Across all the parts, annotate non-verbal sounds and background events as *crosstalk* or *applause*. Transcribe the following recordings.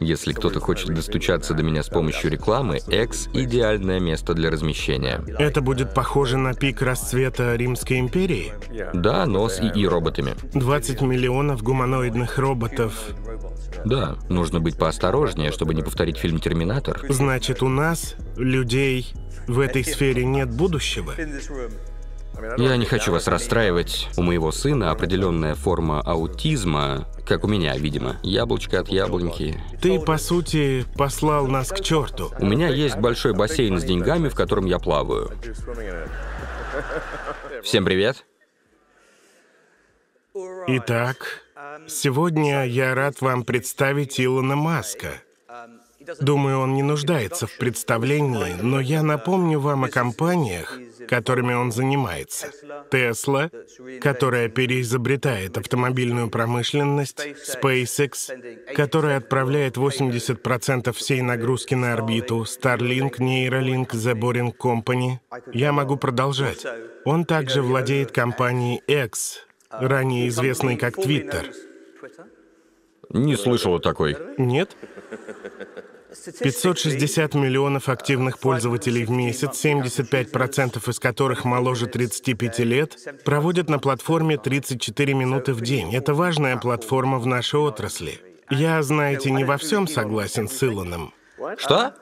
Если кто-то хочет достучаться до меня с помощью рекламы, X — идеальное место для размещения. Это будет похоже на пик расцвета Римской империи? Да, но с ИИ роботами. 20 миллионов гуманоидных роботов. Да, нужно быть поосторожнее, чтобы не повторить фильм «Терминатор». Значит, у нас, людей, в этой сфере нет будущего? Я не хочу вас расстраивать. У моего сына определенная форма аутизма, как у меня, видимо. Яблочко от яблоньки. Ты, по сути, послал нас к черту. У меня есть большой бассейн с деньгами, в котором я плаваю. Всем привет. Итак, сегодня я рад вам представить Илона Маска. Думаю, он не нуждается в представлении, но я напомню вам о компаниях, которыми он занимается. Тесла, которая переизобретает автомобильную промышленность, SpaceX, которая отправляет 80% всей нагрузки на орбиту, Starlink, Neuralink, The Boring Company. Я могу продолжать. Он также владеет компанией X, ранее известной как Twitter. Не слышал о такой. Нет? 560 миллионов активных пользователей в месяц, 75% из которых моложе 35 лет, проводят на платформе 34 минуты в день. Это важная платформа в нашей отрасли. А Я, знаете, не во всем согласен с Илоном. Что?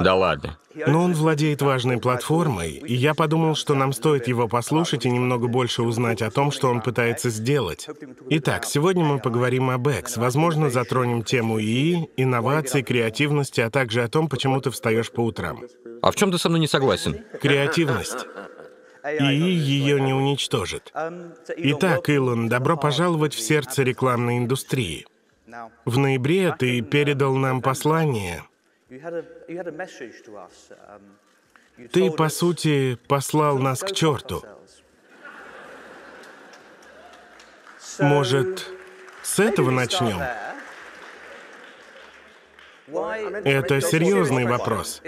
Да ладно. Но он владеет важной платформой, и я подумал, что нам стоит его послушать и немного больше узнать о том, что он пытается сделать. Итак, сегодня мы поговорим об X, возможно, затронем тему ИИ, инноваций, креативности, а также о том, почему ты встаешь по утрам. А в чем ты со мной не согласен? Креативность. ИИ ее не уничтожит. Итак, Илон, добро пожаловать в сердце рекламной индустрии. В ноябре ты передал нам послание, ты, по сути, послал нас к черту. Может, с этого начнем? Это серьезный вопрос.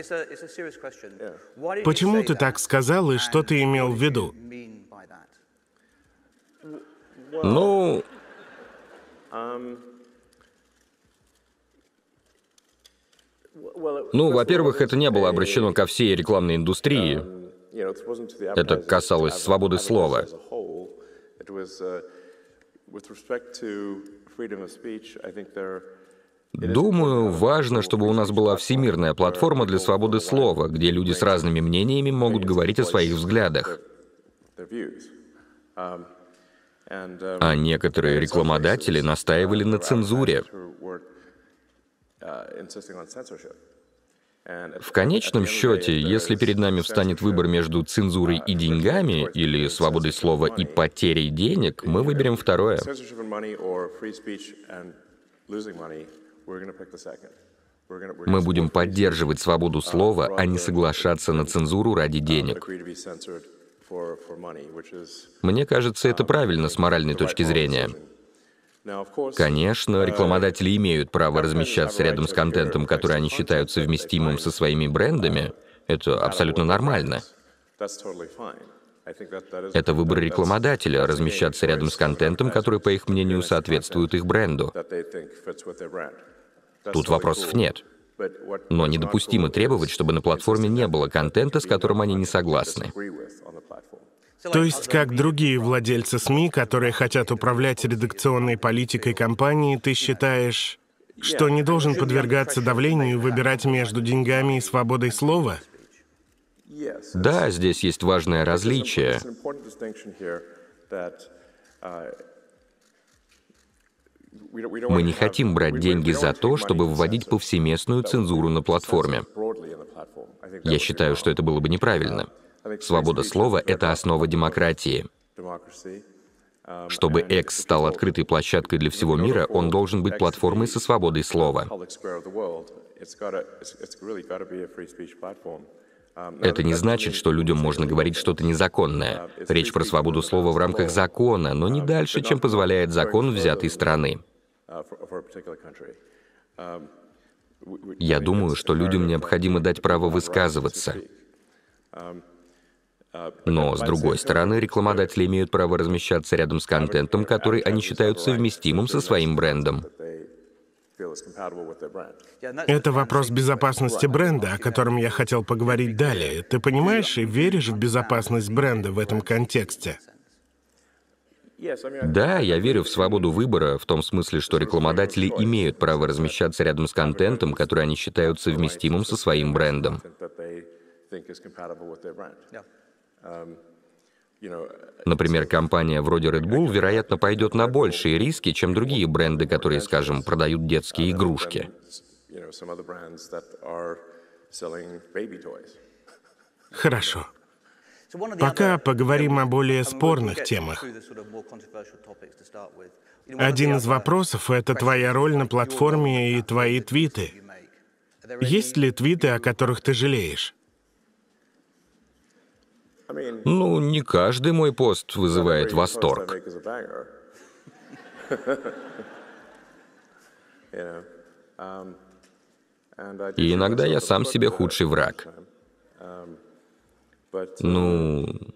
Почему ты так сказал и что ты имел в виду? Ну, um, Ну, во-первых, это не было обращено ко всей рекламной индустрии. Это касалось свободы слова. Думаю, важно, чтобы у нас была всемирная платформа для свободы слова, где люди с разными мнениями могут говорить о своих взглядах. А некоторые рекламодатели настаивали на цензуре. Э, В конечном счете, если перед нами встанет выбор между uh, цензурой и деньгами или свободой слова и потерей денег, мы выберем второе. Мы будем поддерживать свободу uh, слова, а не соглашаться uh, на цензуру ради денег. Мне кажется, это правильно с моральной точки зрения. Конечно, э, рекламодатели имеют право размещаться рядом с контентом, который они считают совместимым со своими брендами. Это абсолютно нормально. Это выбор рекламодателя — размещаться рядом с контентом, который, по их мнению, соответствует их бренду. Тут вопросов нет. Но недопустимо требовать, чтобы на платформе не было контента, с которым они не согласны. То есть как другие владельцы СМИ, которые хотят управлять редакционной политикой компании, ты считаешь, что не должен подвергаться давлению и выбирать между деньгами и свободой слова? Да, здесь есть важное различие. Мы не хотим брать деньги за то, чтобы вводить повсеместную цензуру на платформе. Я считаю, что это было бы неправильно. Свобода слова — это основа демократии. Чтобы X стал открытой площадкой для всего мира, он должен быть платформой со свободой слова. Это не значит, что людям можно говорить что-то незаконное. Речь про свободу слова в рамках закона, но не дальше, чем позволяет закон взятой страны. Я думаю, что людям необходимо дать право высказываться. Но, с другой стороны, рекламодатели имеют право размещаться рядом с контентом, который они считают совместимым со своим брендом. Это вопрос безопасности бренда, о котором я хотел поговорить далее. Ты понимаешь и веришь в безопасность бренда в этом контексте? Да, я верю в свободу выбора, в том смысле, что рекламодатели имеют право размещаться рядом с контентом, который они считают совместимым со своим брендом. Например, компания вроде Red Bull, вероятно, пойдет на большие риски, чем другие бренды, которые, скажем, продают детские игрушки. Хорошо. Пока поговорим о более спорных темах. Один из вопросов — это твоя роль на платформе и твои твиты. Есть ли твиты, о которых ты жалеешь? Ну, не каждый мой пост вызывает восторг. *laughs* Um, И иногда я сам себе худший враг. Um, ну, um,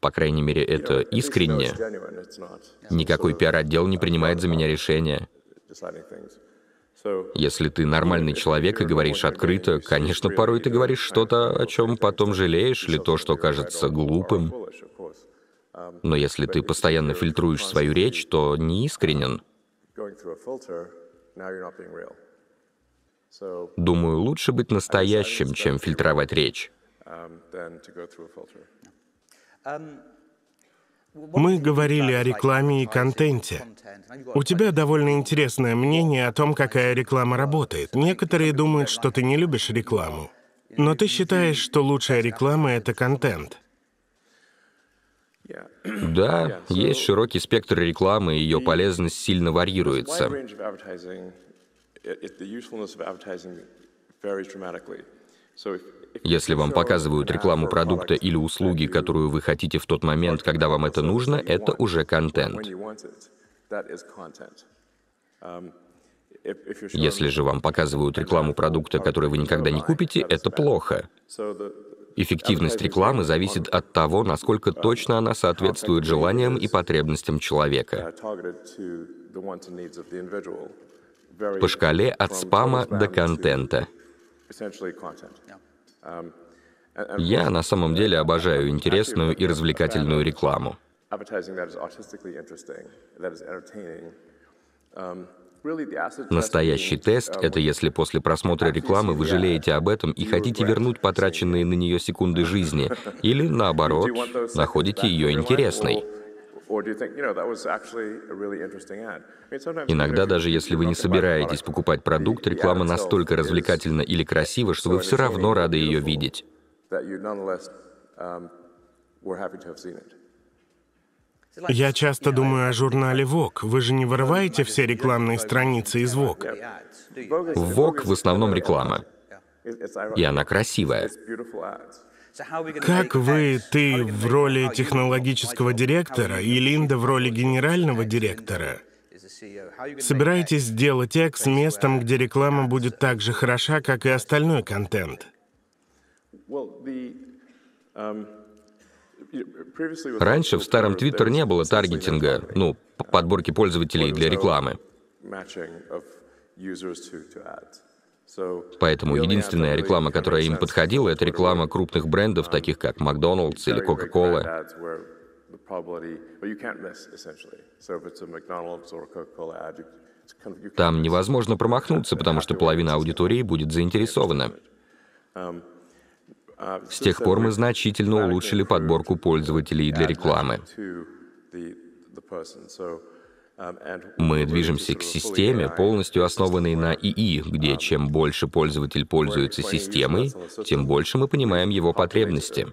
по крайней мере, это искренне. Никакой пиар-отдел не принимает за меня решения. Если ты нормальный человек и говоришь открыто, конечно, порой ты говоришь что-то, о чем потом жалеешь, или то, что кажется глупым. Но если ты постоянно фильтруешь свою речь, то не искренен. Думаю, лучше быть настоящим, чем фильтровать речь. Эм, мы говорили о рекламе и контенте. У тебя довольно интересное мнение о том, какая реклама работает. Некоторые думают, что ты не любишь рекламу. Но ты считаешь, что лучшая реклама — это контент. Да, есть широкий спектр рекламы, и ее полезность сильно варьируется. Если вам показывают рекламу продукта или услуги, которую вы хотите в тот момент, когда вам это нужно, это уже контент. Если же вам показывают рекламу продукта, который вы никогда не купите, это плохо. Эффективность рекламы зависит от того, насколько точно она соответствует желаниям и потребностям человека. По шкале от спама до контента. Я на самом деле обожаю интересную и развлекательную рекламу. Um, Настоящий тест — это um, если после просмотра рекламы вы жалеете об этом и хотите вернуть потраченные на нее секунды жизни, *laughs* или, наоборот, находите ее интересной. Иногда даже если вы не собираетесь покупать продукт, реклама настолько развлекательна или красива, что вы все равно рады ее видеть. Um, Я часто думаю о журнале Vogue. Вы же не вырываете все рекламные страницы из Vogue? Vogue в основном реклама. И она красивая. Как вы, ты в роли технологического директора и Линда в роли генерального директора, собираетесь сделать X местом, где реклама будет так же хороша, как и остальной контент? Раньше в старом Твиттер не было таргетинга, ну, подборки пользователей для рекламы. Поэтому единственная реклама, которая им подходила, это реклама крупных брендов, таких как Макдоналдс или Кока-Кола. Там невозможно промахнуться, потому что половина аудитории будет заинтересована. Um, uh, С тех пор мы значительно улучшили подборку пользователей для рекламы. Мы движемся к системе, полностью основанной на ИИ, где чем больше пользователь пользуется системой, тем больше мы понимаем его потребности.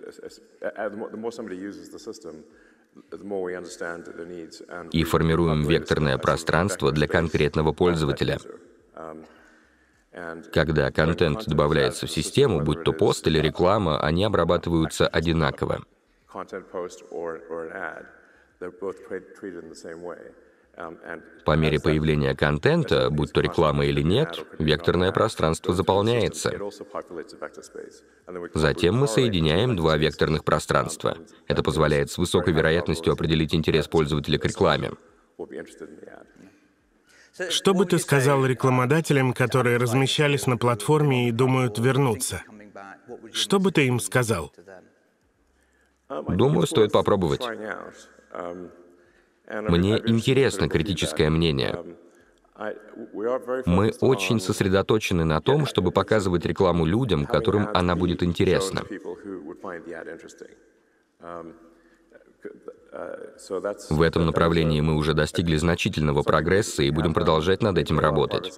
И формируем векторное пространство для конкретного пользователя. Когда контент добавляется в систему, будь то пост или реклама, они обрабатываются одинаково. По мере появления контента, будь то реклама или нет, векторное пространство заполняется. Затем мы соединяем два векторных пространства. Это позволяет с высокой вероятностью определить интерес пользователя к рекламе. Что бы ты сказал рекламодателям, которые размещались на платформе и думают вернуться? Что бы ты им сказал? Думаю, стоит попробовать. Мне интересно критическое мнение. Мы очень сосредоточены на том, чтобы показывать рекламу людям, которым она будет интересна. В этом направлении мы уже достигли значительного прогресса и будем продолжать над этим работать.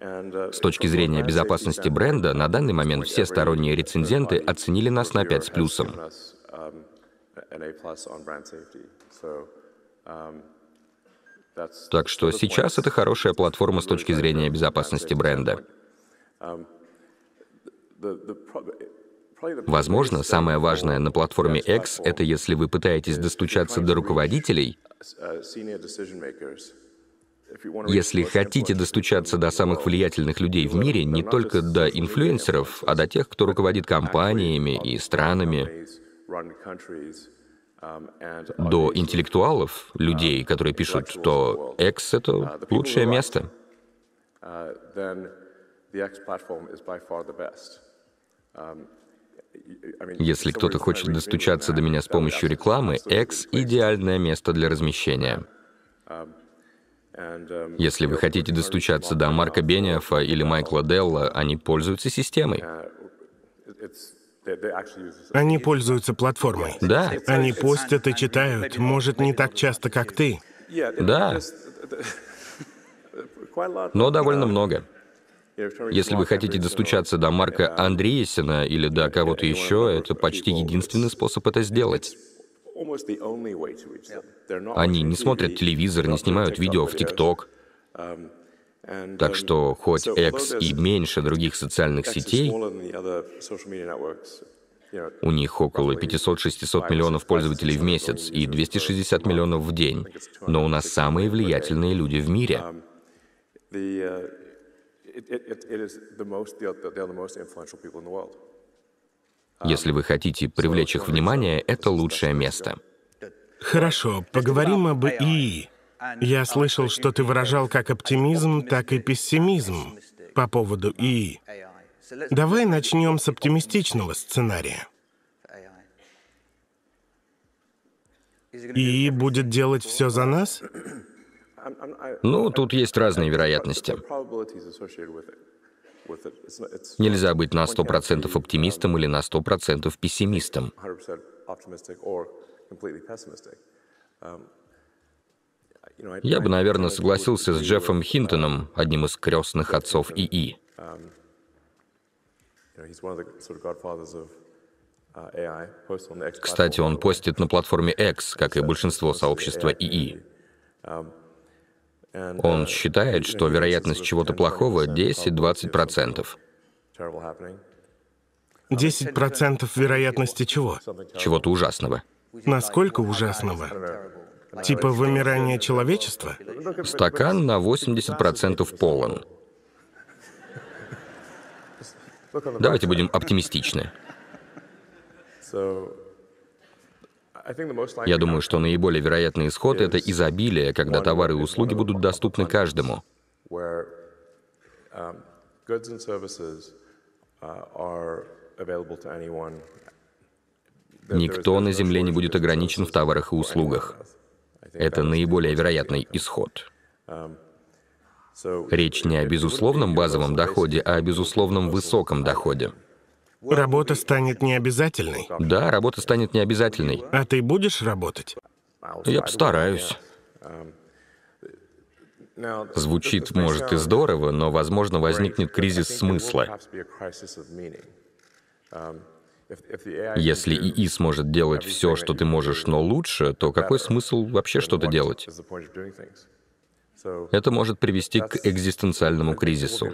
С точки зрения безопасности бренда, на данный момент все сторонние рецензенты оценили нас на 5 с плюсом and A plus on brand safety. So um, так что сейчас это хорошая платформа с точки зрения uh, безопасности бренда. Um, Возможно, самое важное на платформе X — это если вы пытаетесь достучаться до руководителей, uh, если хотите достучаться до самых влиятельных людей в мире, не только до инфлюенсеров, а до тех, кто руководит компаниями и странами, до интеллектуалов, людей, которые uh, пишут, что X — это uh, лучшее место. Uh, um, Если кто-то хочет достучаться до меня с помощью рекламы, X — идеальное место для размещения. Um, um, Если вы хотите достучаться до Марка Бениафа или Майкла Делла, они пользуются системой. Они пользуются платформой. Да. Они постят и читают, может, не так часто, как ты. Да. Но довольно много. Если вы хотите достучаться до Марка Андреесина или до кого-то еще, это почти единственный способ это сделать. Они не смотрят телевизор, не снимают видео в ТикТок. Так um, что хоть X и меньше других социальных сетей, у них около 500-600 миллионов пользователей в месяц и 260 миллионов в день, но у нас самые влиятельные люди в мире. Um, Если вы хотите привлечь их uh, внимание, это лучшее место. Хорошо, поговорим об ИИ. Я слышал, что ты выражал как оптимизм, так и пессимизм по поводу ИИ. Давай начнем с оптимистичного сценария. ИИ будет делать все за нас? Ну, тут есть разные вероятности. Нельзя быть на 100% оптимистом или на 100% пессимистом. Я бы, наверное, согласился с Джеффом Хинтоном, одним из крестных отцов ИИ. Кстати, он постит на платформе X, как и большинство сообщества ИИ. Он считает, что вероятность чего-то плохого 10-20%. 10% вероятности чего? Чего-то ужасного. Насколько ужасного? Типа, типа вымирание человечества? Стакан на 80% полон. Давайте будем оптимистичны. Я думаю, что наиболее вероятный исход — это изобилие, когда товары и услуги будут доступны каждому. Uh, Никто на Земле не будет ограничен в товарах и услугах. Это наиболее вероятный исход. Речь не о безусловном базовом доходе, а о безусловном высоком доходе. Работа станет необязательной. Да, работа станет необязательной. А ты будешь работать? Я постараюсь. Звучит, может, и здорово, но, возможно, возникнет кризис смысла. Если ИИ сможет делать все, что ты можешь, но лучше, то какой смысл вообще что-то делать? Это может привести к экзистенциальному кризису.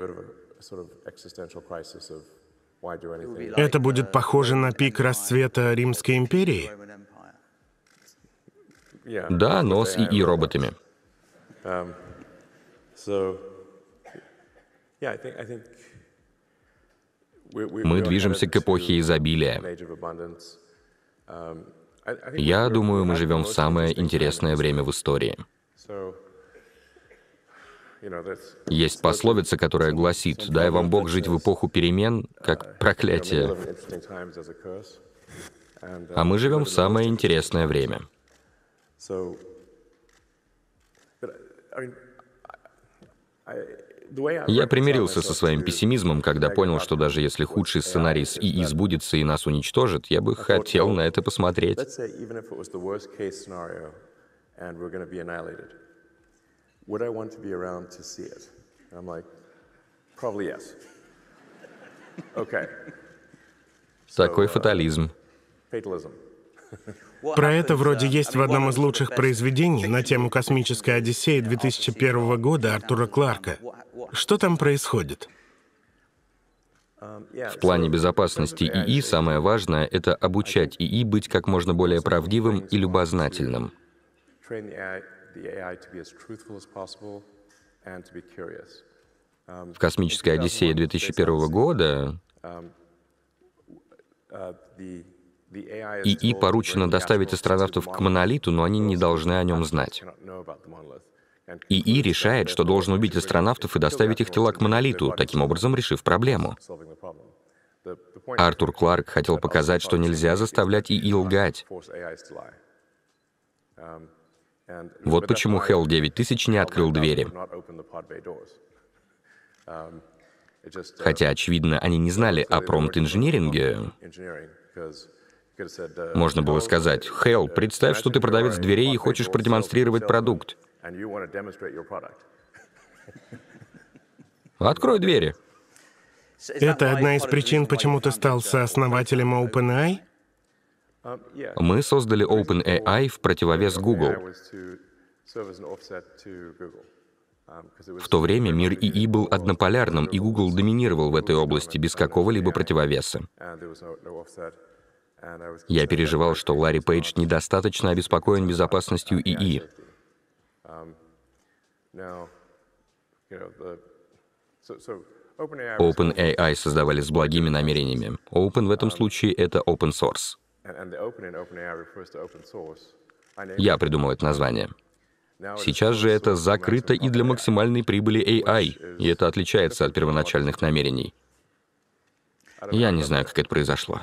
Это будет похоже на пик расцвета Римской империи? Да, но с ИИ-роботами. Мы движемся к эпохе изобилия. Um, Я думаю, мы живем в самое интересное время в истории. Есть пословица, которая гласит, «Дай вам Бог жить в эпоху перемен, uh, как проклятие». Uh, а мы живем в самое интересное время. I я примирился со своим пессимизмом, когда понял, что даже если худший сценарий с ИИ сбудется и нас уничтожит, я бы хотел на это посмотреть. Такой uh, фатализм. *laughs* Про это вроде есть в одном из лучших произведений на тему «Космическая Одиссея» 2001 года Артура Кларка. Что там происходит? В плане безопасности ИИ самое важное — это обучать ИИ быть как можно более правдивым и любознательным. В «Космической Одиссее» 2001 года uh, ИИ поручено доставить астронавтов к монолиту, но они не должны о нем знать. ИИ решает, что должен убить астронавтов и доставить их тела к монолиту, таким образом решив проблему. Артур Кларк хотел показать, что нельзя заставлять ИИ лгать. Вот почему Хелл 9000 не открыл двери. Хотя, очевидно, они не знали о промт инжиниринге можно было сказать, «Хелл, представь, что ты продавец дверей и хочешь продемонстрировать продукт. Открой двери». Это одна из причин, почему ты стал сооснователем OpenAI? Мы создали OpenAI в противовес Google. В то время мир ИИ был однополярным, и Google доминировал в этой области без какого-либо противовеса. Я переживал, что Ларри Пейдж недостаточно обеспокоен безопасностью ИИ. Um, OpenAI создавали с благими намерениями. Open в этом um, случае — это open source. Я придумал это название. Сейчас же это закрыто и для максимальной прибыли AI, и это отличается от первоначальных намерений. Я не знаю, как это произошло.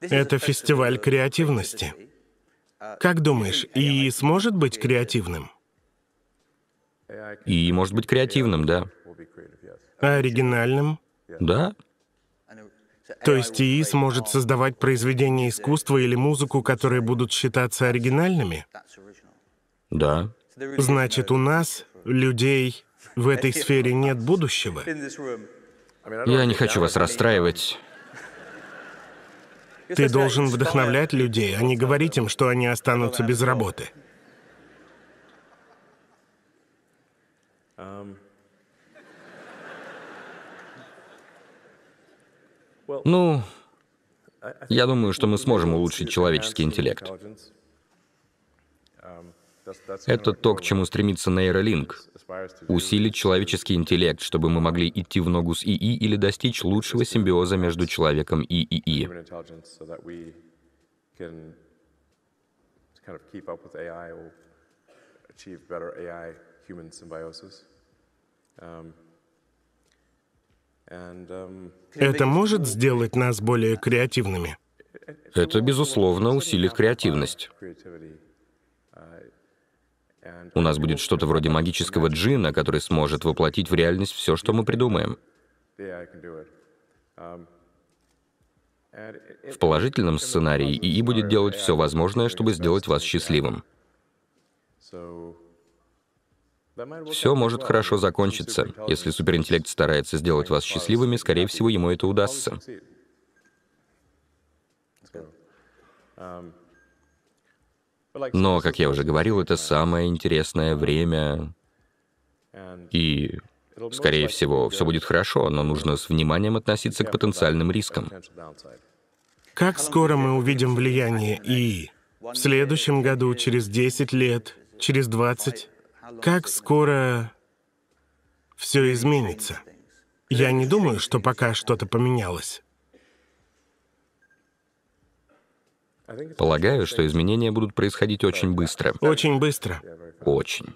Это фестиваль креативности. Как думаешь, и сможет быть креативным? И может быть креативным, да. А оригинальным? Да. То есть ИИ сможет создавать произведения искусства или музыку, которые будут считаться оригинальными? Да. Значит, у нас, людей, в этой сфере нет будущего? Я не хочу вас расстраивать. Ты должен вдохновлять людей, а не говорить им, что они останутся без работы. Эм. Ну, я думаю, что мы сможем улучшить человеческий интеллект. Эм, Это то, к чему стремится нейролинк усилить человеческий интеллект, чтобы мы могли идти в ногу с ИИ или достичь лучшего симбиоза между человеком и ИИ. Um, um, Это может сделать нас более креативными. Это, безусловно, усилит креативность. У нас будет что-то вроде магического джина, который сможет воплотить в реальность все, что мы придумаем. В положительном сценарии ИИ будет делать все возможное, чтобы сделать вас счастливым. Все может хорошо закончиться. Если суперинтеллект старается сделать вас счастливыми, скорее всего, ему это удастся. Но, как я уже говорил, это самое интересное время, и, скорее всего, все будет хорошо, но нужно с вниманием относиться к потенциальным рискам. Как скоро мы увидим влияние ИИ? В следующем году, через 10 лет, через 20? Как скоро все изменится? Я не думаю, что пока что-то поменялось. Полагаю, что изменения будут происходить очень быстро. Очень быстро. Очень.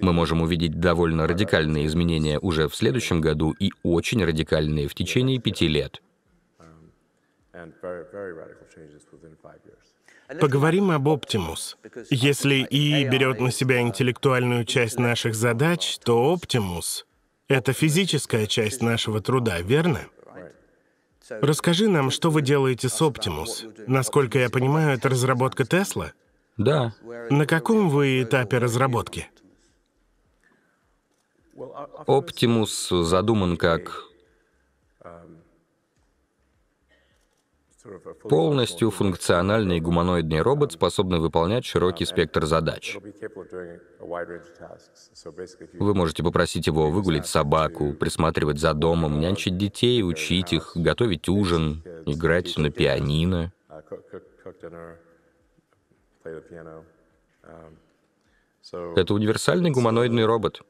Мы можем увидеть довольно радикальные изменения уже в следующем году и очень радикальные в течение пяти лет. Поговорим об Оптимус. Если И берет на себя интеллектуальную часть наших задач, то Оптимус — это физическая часть нашего труда, верно? Расскажи нам, что вы делаете с Optimus. Насколько я понимаю, это разработка Тесла? Да. На каком вы этапе разработки? Optimus задуман как Полностью функциональный гуманоидный робот способный выполнять широкий спектр задач. Вы можете попросить его выгулить собаку, присматривать за домом, нянчить детей, учить их, готовить ужин, играть на пианино. Это универсальный гуманоидный робот.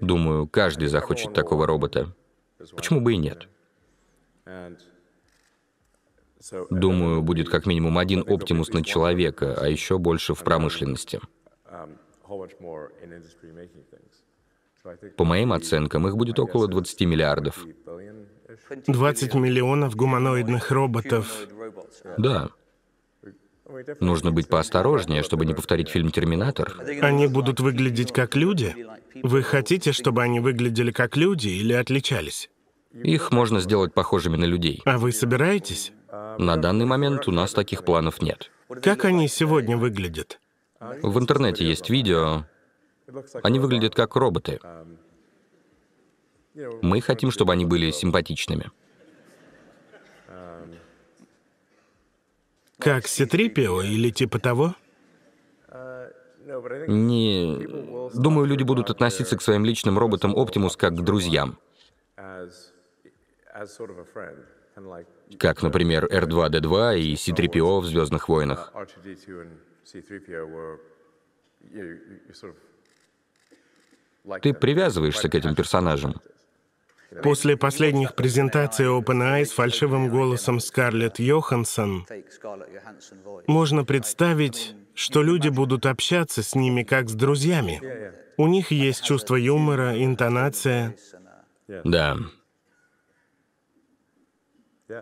Думаю, каждый захочет такого робота. Почему бы и нет? Uh, Думаю, будет как минимум один оптимус на человека, а еще больше в промышленности. Um, По моим оценкам, их будет около 20 миллиардов. 20 миллионов гуманоидных роботов. Да. Нужно быть поосторожнее, чтобы не повторить фильм «Терминатор». Они будут выглядеть как люди? Вы хотите, чтобы они выглядели как люди или отличались? Их можно сделать похожими на людей. А вы собираетесь? На данный момент у нас таких планов нет. Как они сегодня выглядят? В интернете есть видео. Они выглядят как роботы. Мы хотим, чтобы они были симпатичными. Как Ситрипио или типа того? Не... Думаю, люди будут относиться к своим личным роботам Оптимус как к друзьям как, например, R2-D2 и C-3PO в «Звездных войнах». Ты привязываешься к этим персонажам. После последних презентаций OpenAI с фальшивым голосом Скарлетт Йоханссон можно представить, что люди будут общаться с ними как с друзьями. У них есть чувство юмора, интонация. Да.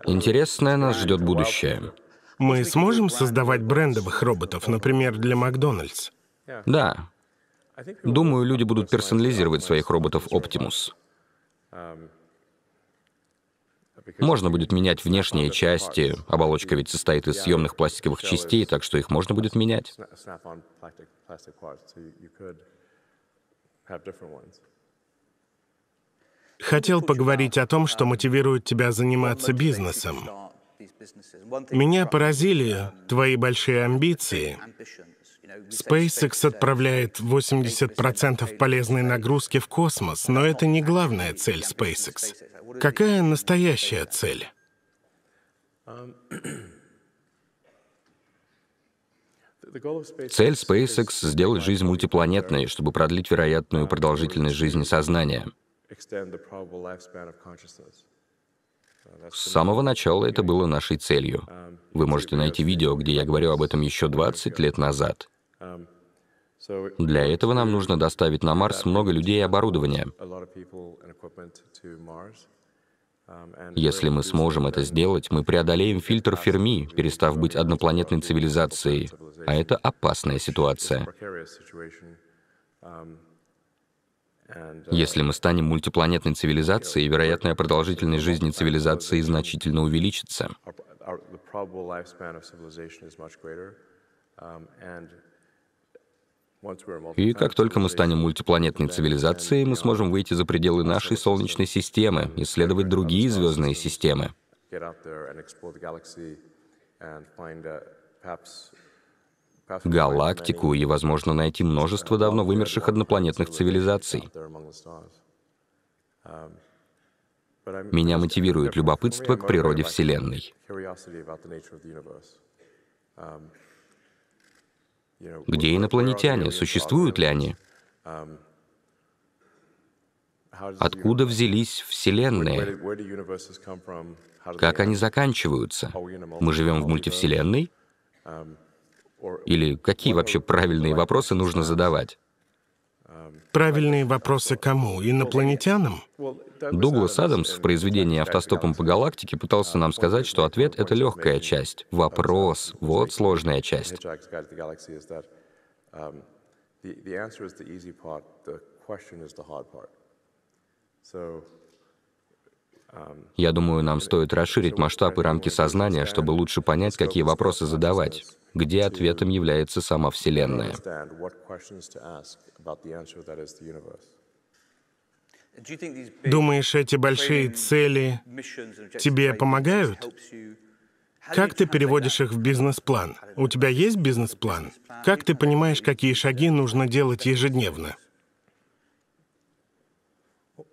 Интересное нас ждет будущее. Мы сможем создавать брендовых роботов, например, для Макдональдс? Да. Думаю, люди будут персонализировать своих роботов Optimus. Можно будет менять внешние части. Оболочка ведь состоит из съемных пластиковых частей, так что их можно будет менять хотел поговорить о том, что мотивирует тебя заниматься бизнесом. Меня поразили твои большие амбиции. SpaceX отправляет 80% полезной нагрузки в космос, но это не главная цель SpaceX. Какая настоящая цель? Цель SpaceX — сделать жизнь мультипланетной, чтобы продлить вероятную продолжительность жизни сознания — Uh, С самого начала это было нашей целью. Um, Вы можете найти видео, где я говорю об этом еще 20 лет назад. Um, Для этого нам нужно доставить на Марс много людей и оборудования. Um, Если мы сможем это сделать, мы преодолеем фильтр Ферми, перестав быть однопланетной цивилизацией, а это опасная ситуация. Uh, Если мы станем мультипланетной цивилизацией, вероятная продолжительность жизни цивилизации значительно увеличится. Um, И как только мы станем мультипланетной цивилизацией, мы сможем выйти за пределы нашей Солнечной системы, исследовать другие звездные системы галактику и, возможно, найти множество давно вымерших однопланетных цивилизаций. Меня мотивирует любопытство к природе Вселенной. Где инопланетяне? Существуют ли они? Откуда взялись Вселенные? Как они заканчиваются? Мы живем в мультивселенной? Или какие вообще правильные вопросы нужно задавать? Правильные вопросы кому? Инопланетянам? Дуглас Адамс в произведении «Автостопом по галактике» пытался нам сказать, что ответ — это легкая часть. Вопрос — вот сложная часть. Я думаю, нам стоит расширить масштаб и рамки сознания, чтобы лучше понять, какие вопросы задавать, где ответом является сама Вселенная. Думаешь, эти большие цели тебе помогают? Как ты переводишь их в бизнес-план? У тебя есть бизнес-план? Как ты понимаешь, какие шаги нужно делать ежедневно?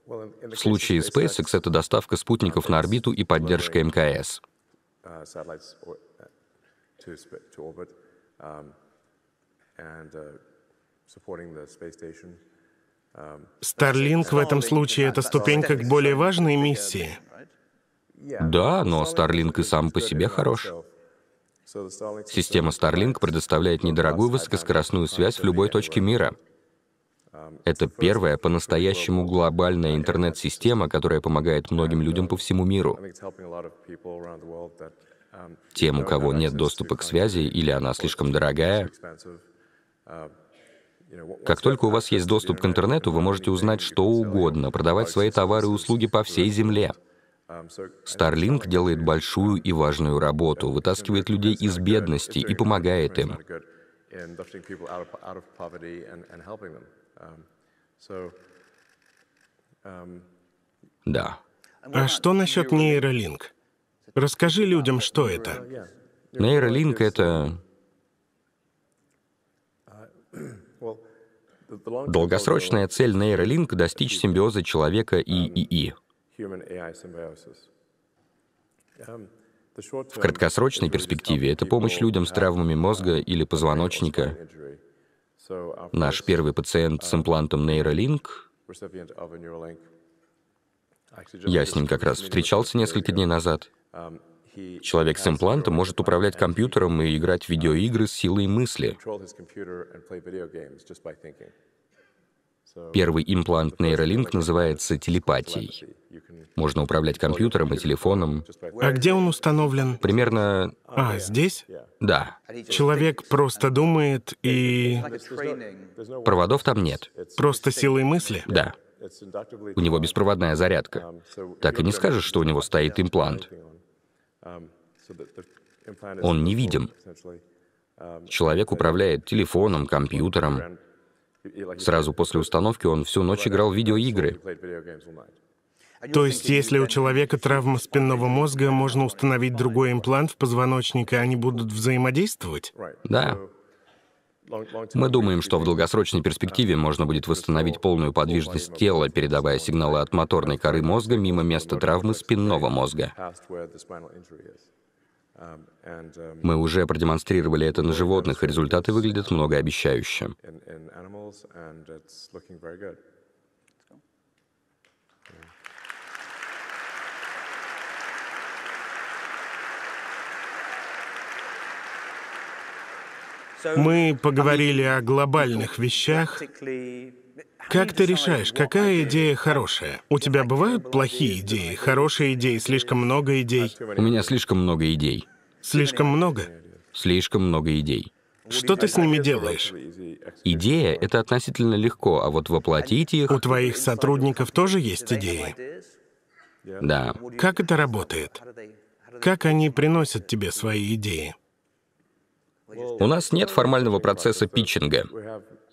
В случае SpaceX это доставка спутников на орбиту и поддержка МКС. Um, Starlink в этом случае — это ступенька к более важной миссии. Да, но Starlink и сам по себе хорош. Система Starlink предоставляет недорогую высокоскоростную связь в uh, любой точке мира — это первая по-настоящему глобальная интернет-система, которая помогает многим людям по всему миру. Тем, у кого нет доступа к связи или она слишком дорогая, как только у вас есть доступ к интернету, вы можете узнать что угодно, продавать свои товары и услуги по всей земле. Starlink делает большую и важную работу, вытаскивает людей из бедности и помогает им. Um, um, да. А что насчет нейролинк? Расскажи людям, что это. Нейролинк — это Долгосрочная цель нейролинк — достичь симбиоза человека и ИИ. В краткосрочной перспективе это помощь людям с травмами мозга или позвоночника, Наш первый пациент с имплантом Neuralink, я с ним как раз встречался несколько дней назад. Человек с имплантом может управлять компьютером и играть в видеоигры с силой мысли. Первый имплант нейролинк называется телепатией. Можно управлять компьютером и телефоном. А где он установлен? Примерно... А, здесь? Да. Человек просто думает и... Проводов там нет. Просто силой мысли? Да. У него беспроводная зарядка. Так и не скажешь, что у него стоит имплант. Он невидим. Человек управляет телефоном, компьютером, Сразу после установки он всю ночь играл в видеоигры. А То есть, если у человека травма спинного мозга, можно установить другой имплант в позвоночник, и они будут взаимодействовать? Да. Мы думаем, что в долгосрочной перспективе можно будет восстановить полную подвижность тела, передавая сигналы от моторной коры мозга мимо места травмы спинного мозга. Мы уже продемонстрировали это на животных, и результаты выглядят многообещающе. Мы поговорили о глобальных вещах, как ты решаешь, какая идея хорошая? У тебя бывают плохие идеи, хорошие идеи, слишком много идей? У меня слишком много идей. Слишком много? Слишком много идей. Что ты с ними делаешь? Идея — это относительно легко, а вот воплотить их... У твоих сотрудников тоже есть идеи? Да. Как это работает? Как они приносят тебе свои идеи? У нас нет формального процесса питчинга.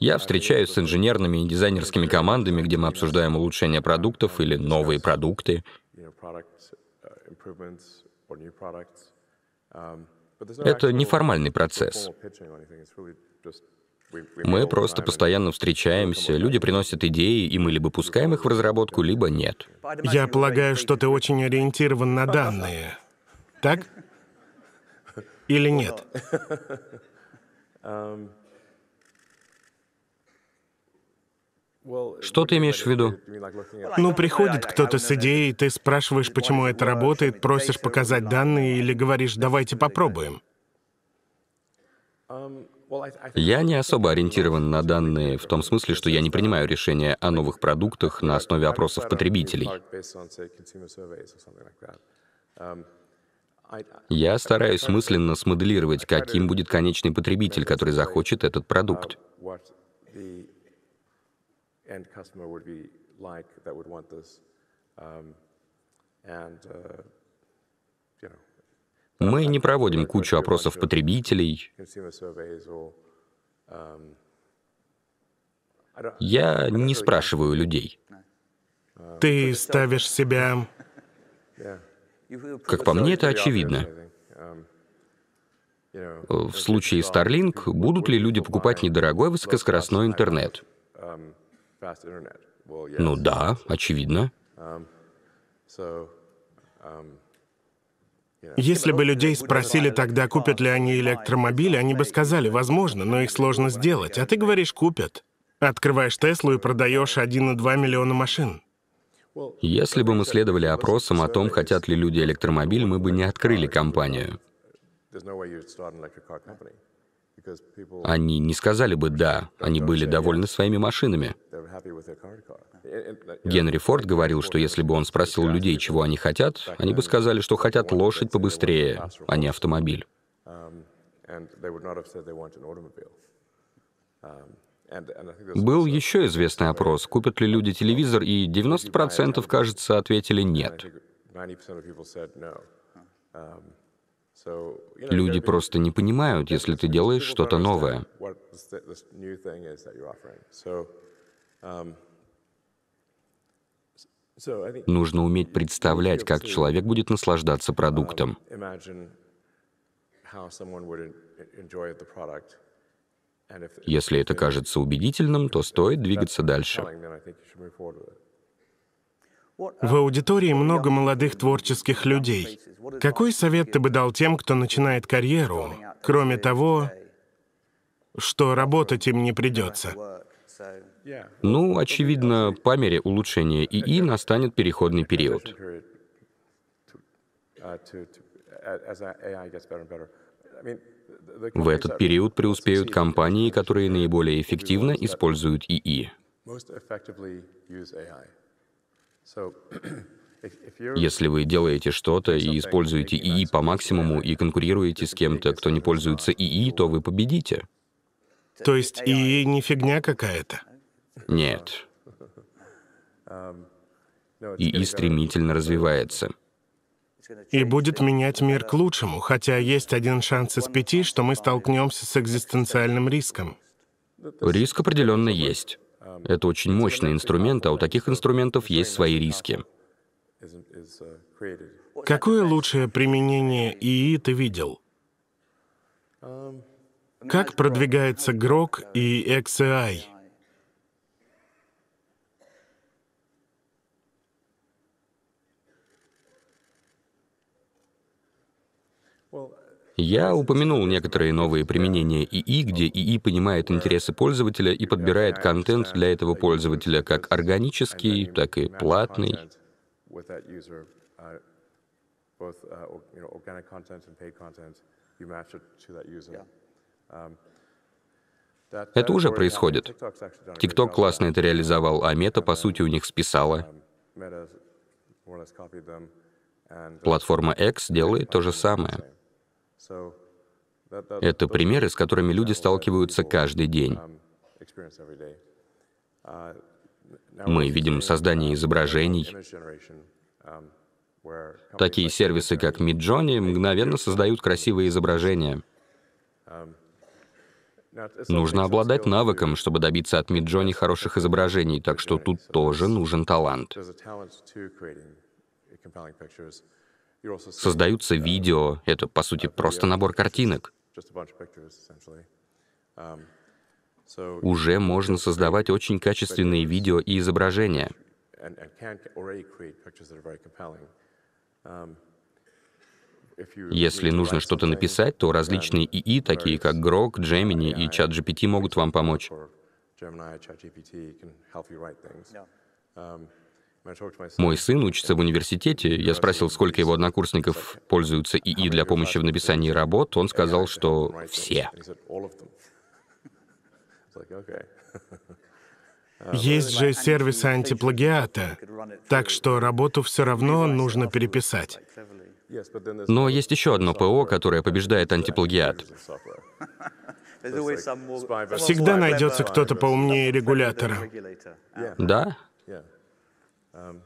Я встречаюсь с инженерными и дизайнерскими командами, где мы обсуждаем улучшение продуктов или новые продукты. Это неформальный процесс. Мы просто постоянно встречаемся, люди приносят идеи, и мы либо пускаем их в разработку, либо нет. Я полагаю, что ты очень ориентирован на данные. Так? Или нет? *laughs* Эм, Что ты имеешь в виду? Ну, приходит кто-то с идеей, ты спрашиваешь, почему это работает, просишь показать данные или говоришь, давайте попробуем. Я не особо ориентирован на данные в том смысле, что я не принимаю решения о новых продуктах на основе опросов потребителей. Я стараюсь мысленно смоделировать, каким будет конечный потребитель, который захочет этот продукт end customer would be like that would want this. Um, uh, Мы не проводим кучу опросов потребителей. Um, Я не спрашиваю людей. Um, Ты ставишь себя... *laughs* Как по мне, это очевидно. В случае Starlink, будут ли люди покупать недорогой высокоскоростной интернет? Ну да, очевидно. Um, um, Если бы людей спросили тогда, купят ли они электромобили, они бы сказали, возможно, но их сложно сделать. А ты говоришь, купят. Открываешь Теслу и продаешь 1,2 миллиона машин. Если бы мы следовали опросам о том, хотят ли люди электромобиль, мы бы не открыли компанию. Они не сказали бы «да», они были довольны своими машинами. Генри Форд говорил, что если бы он спросил людей, чего они хотят, они бы сказали, что хотят лошадь побыстрее, а не автомобиль. Был еще известный опрос, купят ли люди телевизор, и 90%, кажется, ответили «нет». Люди просто не понимают, если ты делаешь что-то новое. Um, Нужно уметь представлять, как человек будет наслаждаться um, продуктом. Если это кажется убедительным, то стоит двигаться дальше. В аудитории много молодых творческих людей. Какой совет ты бы дал тем, кто начинает карьеру, кроме того, что работать им не придется? Ну, очевидно, по мере улучшения ИИ настанет переходный период. В этот период преуспеют компании, которые наиболее эффективно используют ИИ. *clears throat* Если вы делаете что-то и используете ИИ по максимуму и конкурируете с кем-то, кто не пользуется ИИ, то вы победите. То есть ИИ не фигня какая-то? Нет. ИИ um, стремительно развивается. И будет менять мир к лучшему, хотя есть один шанс из пяти, что мы столкнемся с экзистенциальным риском. Риск определенно есть. Это очень мощный инструмент, а у таких инструментов есть свои риски. Какое лучшее применение ИИ ты видел? Как продвигается Грок и XAI? Я упомянул некоторые новые применения ИИ, где ИИ понимает интересы пользователя и подбирает контент для этого пользователя как органический, так и платный. Это уже происходит. TikTok классно это реализовал, а Мета, по сути, у них списала. Платформа X делает то же самое. Это примеры, с которыми люди сталкиваются каждый день. Мы видим создание изображений. Такие сервисы, как Midjourney, мгновенно создают красивые изображения. Нужно обладать навыком, чтобы добиться от Midjourney хороших изображений, так что тут тоже нужен талант. Создаются видео, это, по сути, просто набор картинок. Уже можно создавать очень качественные видео и изображения. Если нужно что-то написать, то различные ИИ, такие как Grok, Gemini и ChatGPT, могут вам помочь. Мой сын учится в университете. Я спросил, сколько его однокурсников пользуются ИИ для помощи в написании работ. Он сказал, что все. Есть же сервисы антиплагиата, так что работу все равно нужно переписать. Но есть еще одно ПО, которое побеждает антиплагиат. Всегда найдется кто-то поумнее регулятора. Да, Um,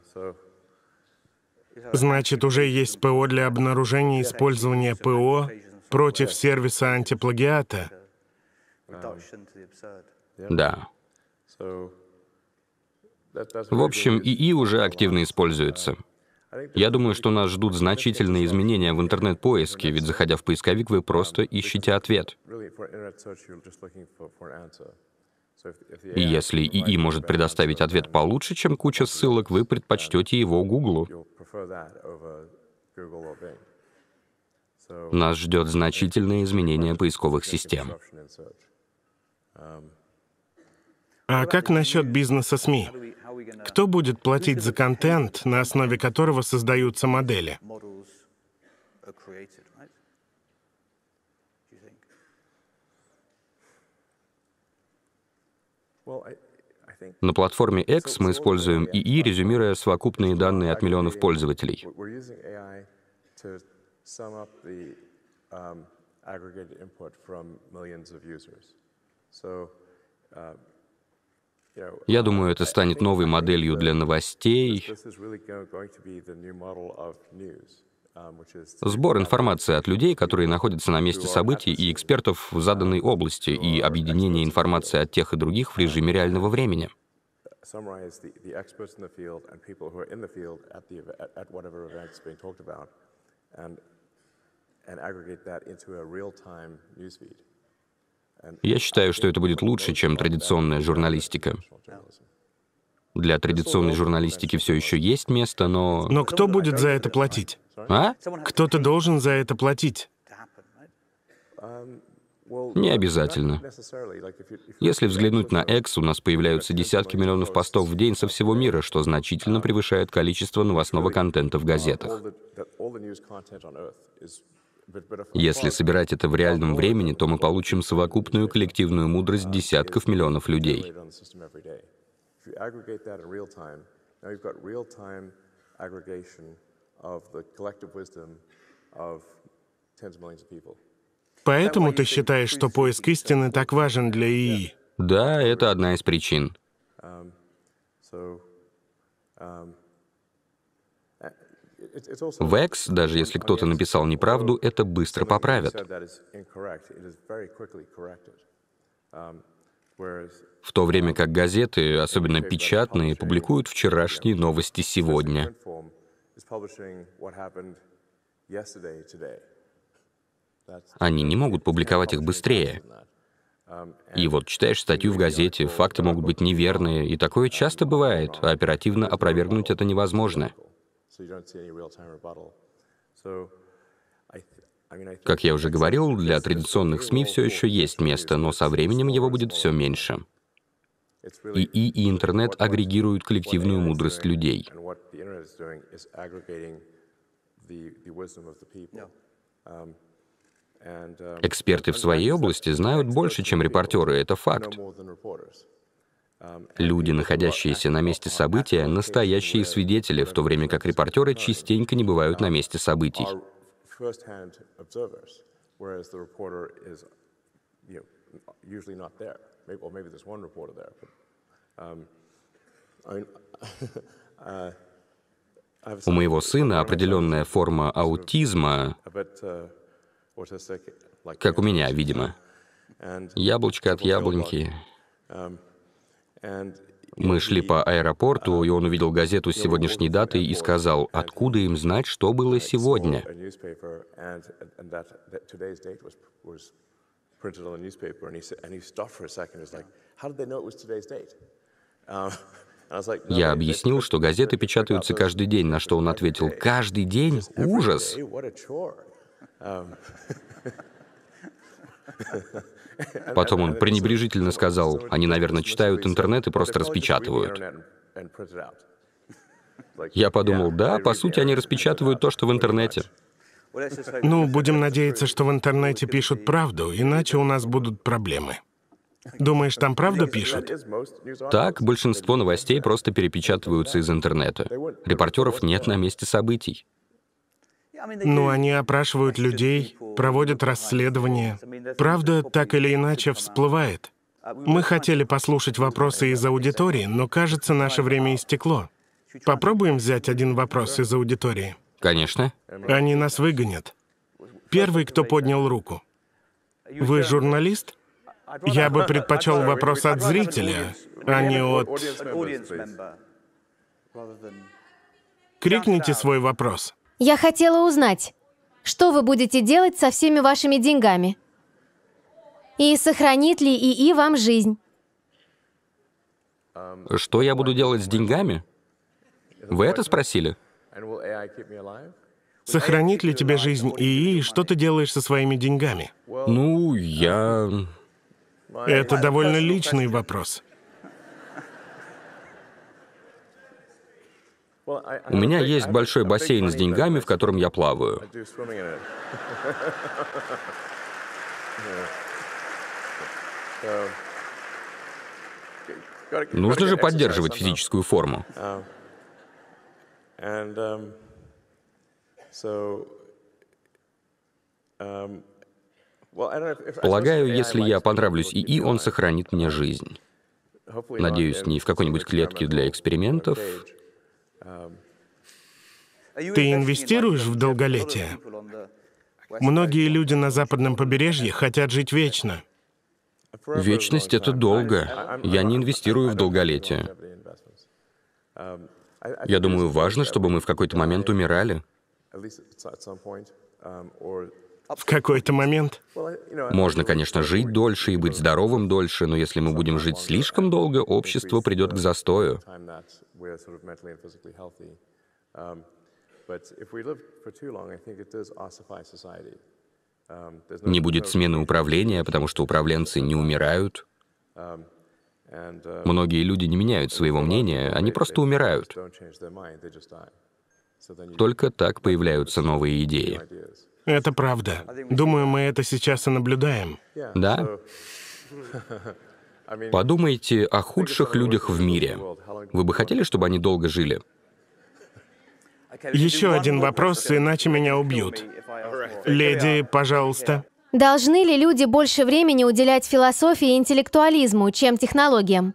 Значит, уже есть ПО для обнаружения использования ПО против сервиса антиплагиата. Да. В общем, ИИ уже активно используется. Я думаю, что нас ждут значительные изменения в интернет-поиске, ведь заходя в поисковик, вы просто ищете ответ. И если ИИ может предоставить ответ получше, чем куча ссылок, вы предпочтете его Гуглу. Нас ждет значительное изменение поисковых систем. А как насчет бизнеса СМИ? Кто будет платить за контент, на основе которого создаются модели? На платформе X мы используем ИИ, резюмируя совокупные данные от миллионов пользователей. Um, uh, Я думаю, это станет новой моделью для новостей. Сбор информации от людей, которые находятся на месте событий, и экспертов в заданной области, и объединение информации от тех и других в режиме реального времени. Я считаю, что это будет лучше, чем традиционная журналистика. Для традиционной журналистики все еще есть место, но... Но кто будет за это платить? А? Кто-то должен за это платить. Не обязательно. Если взглянуть на X, у нас появляются десятки миллионов постов в день со всего мира, что значительно превышает количество новостного контента в газетах. Если собирать это в реальном времени, то мы получим совокупную коллективную мудрость десятков миллионов людей you aggregate that in real time, now you've got real time aggregation of the collective wisdom of tens of millions of people. Поэтому ты считаешь, что поиск истины так важен для ИИ? Да, это одна из причин. Um, um, uh, В X, даже если кто-то написал неправду, это быстро поправят в то время как газеты, особенно печатные, публикуют вчерашние новости сегодня. Они не могут публиковать их быстрее. И вот читаешь статью в газете, факты могут быть неверные, и такое часто бывает, а оперативно опровергнуть это невозможно. Как я уже говорил, для традиционных СМИ все еще есть место, но со временем его будет все меньше. И и интернет агрегируют коллективную мудрость людей. Эксперты в своей области знают больше, чем репортеры, это факт. Люди, находящиеся на месте события, настоящие свидетели, в то время как репортеры частенько не бывают на месте событий first-hand observers, whereas the reporter is you know, usually not there. Maybe, or maybe there's one reporter there. But, um, I mean, uh, У моего сына определенная форма аутизма, как у меня, видимо. Яблочко от яблоньки. Мы шли по аэропорту, и он увидел газету с сегодняшней датой и сказал, откуда им знать, что было сегодня. Я объяснил, что газеты печатаются каждый день, на что он ответил, «Каждый день? Ужас!» *laughs* *laughs* Потом он пренебрежительно сказал, они, наверное, читают интернет и просто распечатывают. *laughs* Я подумал, да, по сути, они распечатывают то, что в интернете. Ну, будем надеяться, что в интернете пишут правду, иначе у нас будут проблемы. Думаешь, там правду пишут? Так, большинство новостей просто перепечатываются из интернета. Репортеров нет на месте событий. Но ну, они опрашивают людей, проводят расследования. Правда, так или иначе, всплывает. Мы хотели послушать вопросы из аудитории, но, кажется, наше время истекло. Попробуем взять один вопрос из аудитории? Конечно. Они нас выгонят. Первый, кто поднял руку. Вы журналист? Я бы предпочел вопрос от зрителя, а не от... Крикните свой вопрос. Я хотела узнать, что вы будете делать со всеми вашими деньгами? И сохранит ли ИИ вам жизнь? Что я буду делать с деньгами? Вы это спросили? Сохранит ли тебе жизнь ИИ, и что ты делаешь со своими деньгами? Ну, я... Это довольно личный вопрос. У меня есть большой бассейн с деньгами, в котором я плаваю. *laughs* Нужно же поддерживать физическую форму. Um, um, um, Полагаю, если я понравлюсь ИИ, он сохранит мне жизнь. Надеюсь, не в какой-нибудь клетке для экспериментов, ты инвестируешь в долголетие? Uh, Многие люди на западном побережье хотят жить вечно. Вечность — это долго. Я не инвестирую в долголетие. Я думаю, важно, чтобы мы в какой-то момент умирали в какой-то момент. Можно, конечно, жить дольше и быть здоровым дольше, но если мы будем жить слишком долго, общество придет к застою. Не будет смены управления, потому что управленцы не умирают. Многие люди не меняют своего мнения, они просто умирают. Только так появляются новые идеи. Это правда. Думаю, мы это сейчас и наблюдаем. Да. Подумайте о худших людях в мире. Вы бы хотели, чтобы они долго жили? Еще один вопрос, иначе меня убьют. Леди, пожалуйста. Должны ли люди больше времени уделять философии и интеллектуализму, чем технологиям?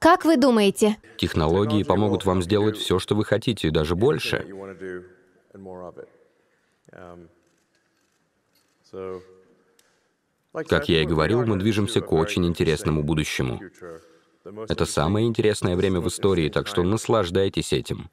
Как вы думаете? Технологии помогут вам сделать все, что вы хотите, и даже больше. Um, как я и говорил, мы движемся к очень интересному будущему. Это самое интересное время в истории, так что наслаждайтесь этим.